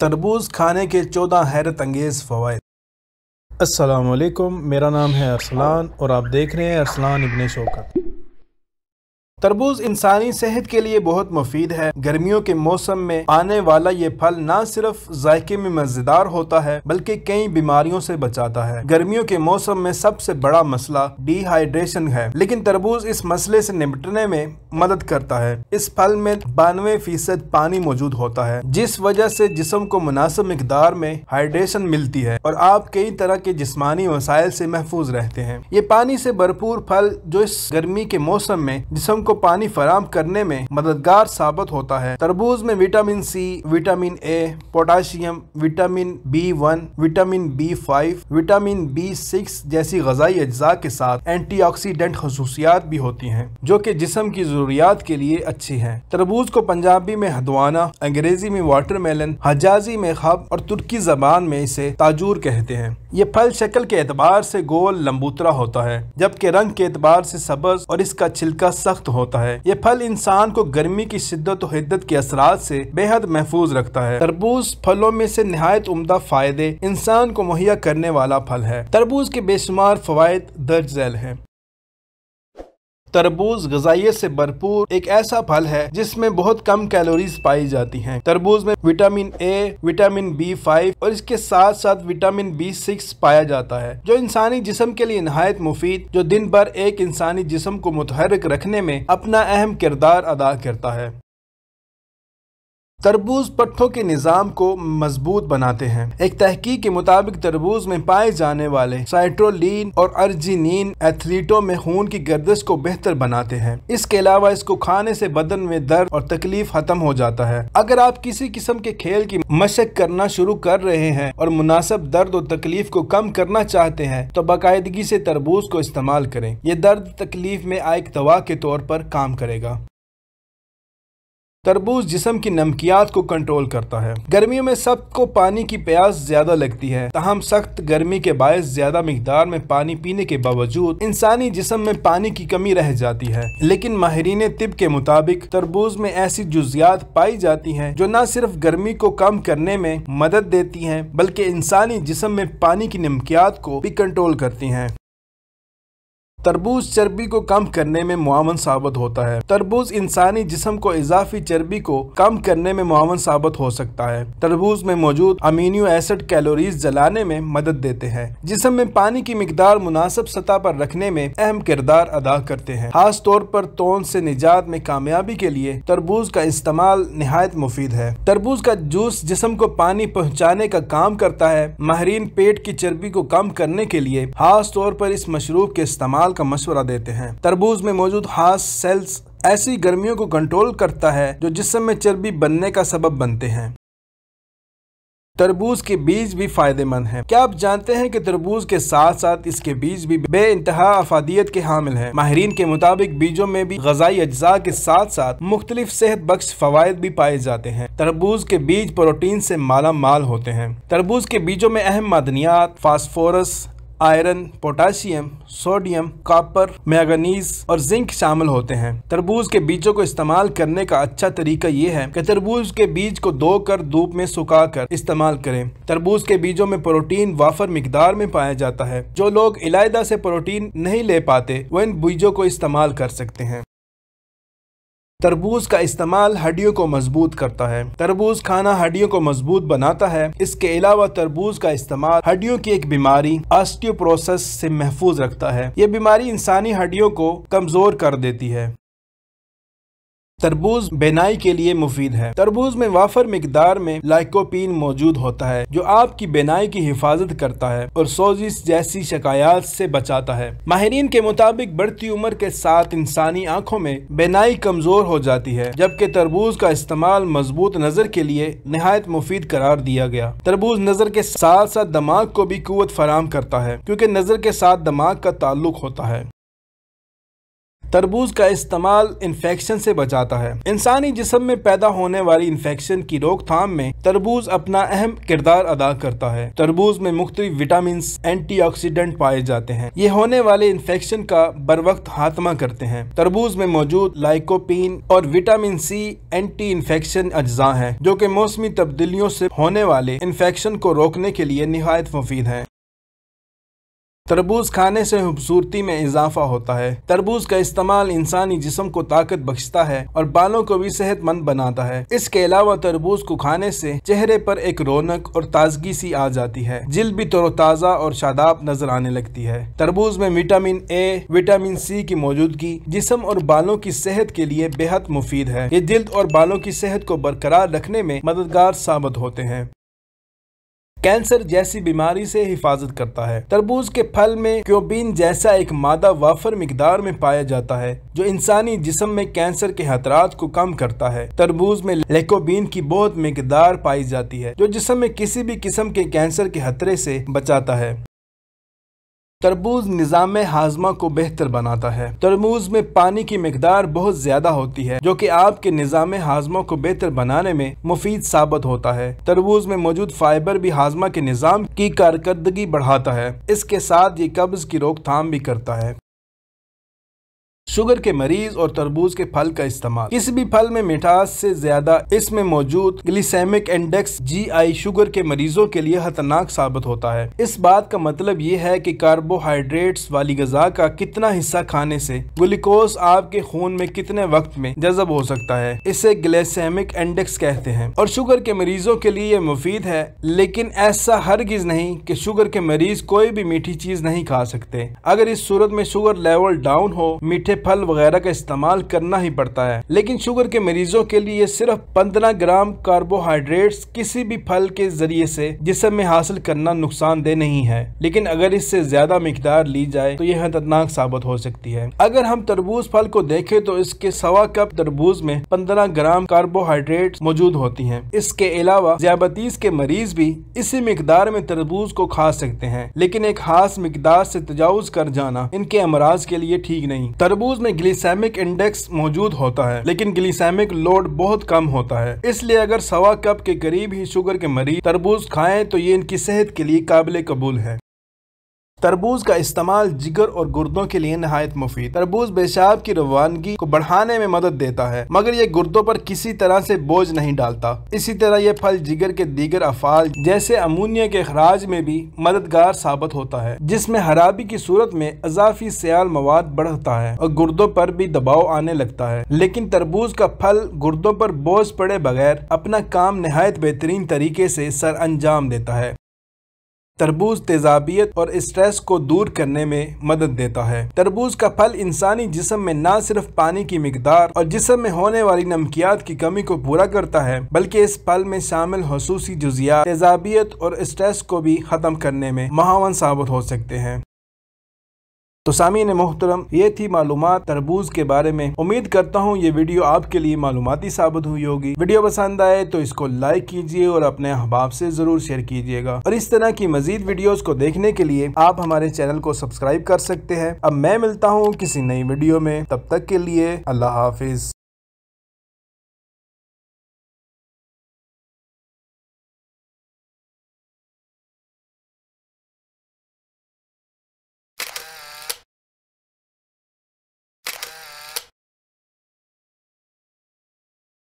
तरबूज खाने के चौदह हैरत अंगेज़ फ़वाद असलकुम मेरा नाम है अरसलान और आप देख रहे हैं अरसलान इबन शौकत तरबूज इंसानी सेहत के लिए बहुत मुफीद है गर्मियों के मौसम में आने वाला ये फल न सिर्फ जायके में मजेदार होता है बल्कि कई बीमारियों से बचाता है गर्मियों के मौसम में सबसे बड़ा मसला डिहाइड्रेशन है लेकिन तरबूज इस मसले से निपटने में मदद करता है इस फल में बानवे फीसद पानी मौजूद होता है जिस वजह से जिसम को मुनासिब मकदार में हाइड्रेशन मिलती है और आप कई तरह के जिसमानी वसायल से महफूज रहते हैं ये पानी से भरपूर फल जो इस गर्मी के मौसम में जिसम को पानी फराम करने में मददगार साबित होता है तरबूज में vitamin C vitamin A potassium vitamin B one vitamin B five vitamin B six जैसी गजाई अज्जा के साथ एंटी ऑक्सीडेंट खसूसियात भी होती है जो की जिसम की जरूरियात के लिए अच्छी है तरबूज को पंजाबी में हदवाना अंग्रेजी में वाटर मेलन हजाजी में खब और तुर्की जबान में इसे ताजूर कहते हैं ये फल शक्ल के एतबार से गोल लंबूतरा होता है जबकि रंग के एतबार से सबज और इसका छिलका सख्त होता है ये फल इंसान को गर्मी की शिद्दत और हिद्दत के असरात से बेहद महफूज रखता है तरबूज फलों में से नहायत उम्दा फायदे इंसान को मुहैया करने वाला फल है तरबूज के बेशुमार फवायद दर्ज झैल है तरबूज गजाइय से भरपूर एक ऐसा फल है जिसमें बहुत कम कैलोरीज पाई जाती हैं तरबूज में vitamin A vitamin B five और इसके साथ साथ विटामिन बी सिक्स पाया जाता है जो इंसानी जिसम के लिए नहायत मुफीद जो दिन भर एक इंसानी जिसम को मुतहरक रखने में अपना अहम किरदार अदा करता है तरबूज पट्टों के निज़ाम को मजबूत बनाते हैं एक तहकीक के मुताबिक तरबूज में पाए जाने वाले साइट्रोलिन और अर्जिनिन एथलीटों में खून की गर्दिश को बेहतर बनाते हैं इसके अलावा इसको खाने से बदन में दर्द और तकलीफ खत्म हो जाता है अगर आप किसी किस्म के खेल की मशक करना शुरू कर रहे हैं और मुनासिब दर्द और तकलीफ को कम करना चाहते हैं तो बाकायदगी से तरबूज को इस्तेमाल करें यह दर्द तकलीफ में आए एक दवा के तौर पर काम करेगा तरबूज जिसम की नमकियात को कंट्रोल करता है गर्मियों में सबको पानी की प्यास ज्यादा लगती है तहम सख्त गर्मी के बायस ज्यादा मकदार में पानी पीने के बावजूद इंसानी जिसम में पानी की कमी रह जाती है लेकिन माहरीन तिब के मुताबिक तरबूज में ऐसी जुजियात पाई जाती हैं जो न सिर्फ गर्मी को कम करने में मदद देती हैं बल्कि इंसानी जिसम में पानी की नमकियात को भी कंट्रोल करती हैं तरबूज चर्बी को कम करने में मुआवन साबित होता है तरबूज इंसानी जिसम को इजाफी चर्बी को कम करने में मुआवन साबित हो सकता है तरबूज में मौजूद अमीनियो एसिड कैलोरीज जलाने में मदद देते हैं जिसम में पानी की मकदार मुनासिब सतह पर रखने में अहम किरदार अदा करते हैं खास तौर पर तोन से निजात में कामयाबी के लिए तरबूज का इस्तेमाल नहायत मुफीद है तरबूज का जूस जिसम को पानी पहुँचाने का काम करता है माहरीन पेट की चर्बी को कम करने के लिए खास तौर पर इस मशरूब के इस्तेमाल का मशवरा देते हैं तरबूज में मौजूद हास सेल्स ऐसी गर्मियों को कंट्रोल करता है जो जिसम में चर्बी बनने का सबब बनते हैं तरबूज के बीज भी फायदेमंद हैं। क्या आप जानते हैं कि तरबूज के साथ साथ इसके बीज भी बे इंतहा अफादियत के हामिल हैं। माहरीन के मुताबिक बीजों में भी गजाई अज्जा के साथ साथ मुख्तलिफ सेहत बख्श फवायद भी पाए जाते हैं तरबूज के बीज प्रोटीन से माला माल होते हैं तरबूज के बीजों में अहम मदनियात phosphorus iron potassium sodium copper manganese और जिंक शामिल होते हैं तरबूज के बीजों को इस्तेमाल करने का अच्छा तरीका ये है कि तरबूज के बीज को धो कर धूप में सुखा कर इस्तेमाल करें तरबूज के बीजों में प्रोटीन वाफर मकदार में पाया जाता है जो लोग इलायदा से प्रोटीन नहीं ले पाते वो इन बीजों को इस्तेमाल कर सकते हैं तरबूज का इस्तेमाल हड्डियों को मजबूत करता है तरबूज खाना हड्डियों को मजबूत बनाता है इसके अलावा तरबूज का इस्तेमाल हड्डियों की एक बीमारी ऑस्टियोप्रोसेस से महफूज रखता है ये बीमारी इंसानी हड्डियों को कमजोर कर देती है तरबूज बेनाई के लिए मुफीद है तरबूज में वाफर मकदार में लाइकोपिन मौजूद होता है जो आपकी बेनाई की हिफाजत करता है और सोजिश जैसी शिकायत से बचाता है माहरीन के मुताबिक बढ़ती उम्र के साथ इंसानी आंखों में बेनाई कमजोर हो जाती है जबकि तरबूज का इस्तेमाल मजबूत नजर के लिए नहायत मुफीद करार दिया गया तरबूज नजर के साथ साथ दिमाग को भी कुत फराम करता है क्योंकि नजर के साथ दिमाग का ताल्लुक होता है तरबूज का इस्तेमाल इन्फेक्शन से बचाता है इंसानी जिसम में पैदा होने वाली इन्फेक्शन की रोकथाम में तरबूज अपना अहम किरदार अदा करता है तरबूज में मुख्त विटामिन ऑक्सीडेंट पाए जाते हैं ये होने वाले इन्फेक्शन का बर वक्त हाथमा करते हैं तरबूज में मौजूद लाइकोपिन और विटामिन सी एंटी इन्फेक्शन अज्जा है जो की मौसमी तब्दीलियों ऐसी होने वाले इन्फेक्शन को रोकने के लिए नहायत मुफीद है तरबूज खाने से खूबसूरती में इजाफा होता है तरबूज का इस्तेमाल इंसानी जिसम को ताकत बख्शता है और बालों को भी सेहतमंद बनाता है इसके अलावा तरबूज को खाने से चेहरे पर एक रौनक और ताजगी सी आ जाती है जिल भी तरोताज़ा और शादाब नजर आने लगती है तरबूज में विटामिन ए विटामिन सी की मौजूदगी जिसम और बालों की सेहत के लिए बेहद मुफीद है ये दिल और बालों की सेहत को बरकरार रखने में मददगार साबित होते हैं कैंसर जैसी बीमारी से हिफाजत करता है तरबूज के फल में क्योबीन जैसा एक मादा वाफर मकदार में पाया जाता है जो इंसानी जिसम में कैंसर के खतरात को कम करता है तरबूज में लेकोबीन की बहुत मकदार पाई जाती है जो जिसम में किसी भी किस्म के कैंसर के खतरे से बचाता है तरबूज निज़ाम हाजमा को बेहतर बनाता है तरबूज में पानी की मकदार बहुत ज़्यादा होती है जो कि आपके निज़ाम हाजमा को बेहतर बनाने में मुफीद साबित होता है तरबूज में मौजूद फाइबर भी हाजमा के निज़ाम की कारकर्दगी बढ़ाता है इसके साथ ये कब्ज़ की रोकथाम भी करता है शुगर के मरीज और तरबूज के फल का इस्तेमाल किसी भी फल में मिठास से ज्यादा इसमें मौजूद ग्लिसेमिक इंडेक्स जीआई शुगर के मरीजों के लिए खतरनाक साबित होता है इस बात का मतलब ये है कि कार्बोहाइड्रेट्स वाली गजा का कितना हिस्सा खाने से ग्लूकोज आपके खून में कितने वक्त में जजब हो सकता है इसे ग्लिसेमिक इंडेक्स कहते हैं और शुगर के मरीजों के लिए ये मुफीद है लेकिन ऐसा हरगिज नहीं की शुगर के मरीज कोई भी मीठी चीज नहीं खा सकते अगर इस सूरत में शुगर लेवल डाउन हो मीठे फल वगैरह का इस्तेमाल करना ही पड़ता है लेकिन शुगर के मरीजों के लिए सिर्फ 15 ग्राम कार्बोहाइड्रेट्स किसी भी फल के जरिए से जिसम में हासिल करना नुकसानदेह नहीं है लेकिन अगर इससे ज्यादा मकदार ली जाए तो यह खतरनाक साबित हो सकती है अगर हम तरबूज फल को देखें तो इसके सवा कप तरबूज में पंद्रह ग्राम कार्बोहाइड्रेट मौजूद होती है इसके अलावा जयाबतीस के मरीज भी इसी मकदार में तरबूज को खा सकते हैं लेकिन एक खास मकदार ऐसी तजावज कर जाना इनके अमराज के लिए ठीक नहीं तरबूज तरबूज में ग्लिसेमिक इंडेक्स मौजूद होता है लेकिन ग्लिसेमिक लोड बहुत कम होता है इसलिए अगर सवा कप के करीब ही शुगर के मरीज तरबूज खाएं तो ये इनकी सेहत के लिए काबिल कबूल है तरबूज का इस्तेमाल जिगर और गुर्दों के लिए नहायत मुफीद तरबूज पेशाब की रवानगी को बढ़ाने में मदद देता है मगर ये गुर्दों पर किसी तरह से बोझ नहीं डालता इसी तरह ये फल जिगर के दीगर अफाल जैसे अमोनिया के अखराज में भी मददगार साबित होता है जिसमें हराबी की सूरत में अजाफी सयाल मवाद बढ़ता है और गुर्दों पर भी दबाव आने लगता है लेकिन तरबूज का फल गुर्दों पर बोझ पड़े बगैर अपना काम नहायत बेहतरीन तरीके से सर अंजाम देता है तरबूज तेजाबियत और स्ट्रेस को दूर करने में मदद देता है तरबूज का फल इंसानी जिसम में न सिर्फ पानी की मकदार और जिसम में होने वाली नमकियात की कमी को पूरा करता है बल्कि इस फल में शामिल खसूसी जुजियात तेजाबियत और स्ट्रेस को भी खत्म करने में महावन साबित हो सकते हैं तो सामीन मोहतरम ये थी मालूम तरबूज के बारे में उम्मीद करता हूँ ये वीडियो आपके लिए मालूमती साबित हुई होगी वीडियो पसंद आए तो इसको लाइक कीजिए और अपने अहबाब से जरूर शेयर कीजिएगा और इस तरह की मजीद वीडियोस को देखने के लिए आप हमारे चैनल को सब्सक्राइब कर सकते हैं अब मैं मिलता हूँ किसी नई वीडियो में तब तक के लिए अल्लाह हाफिज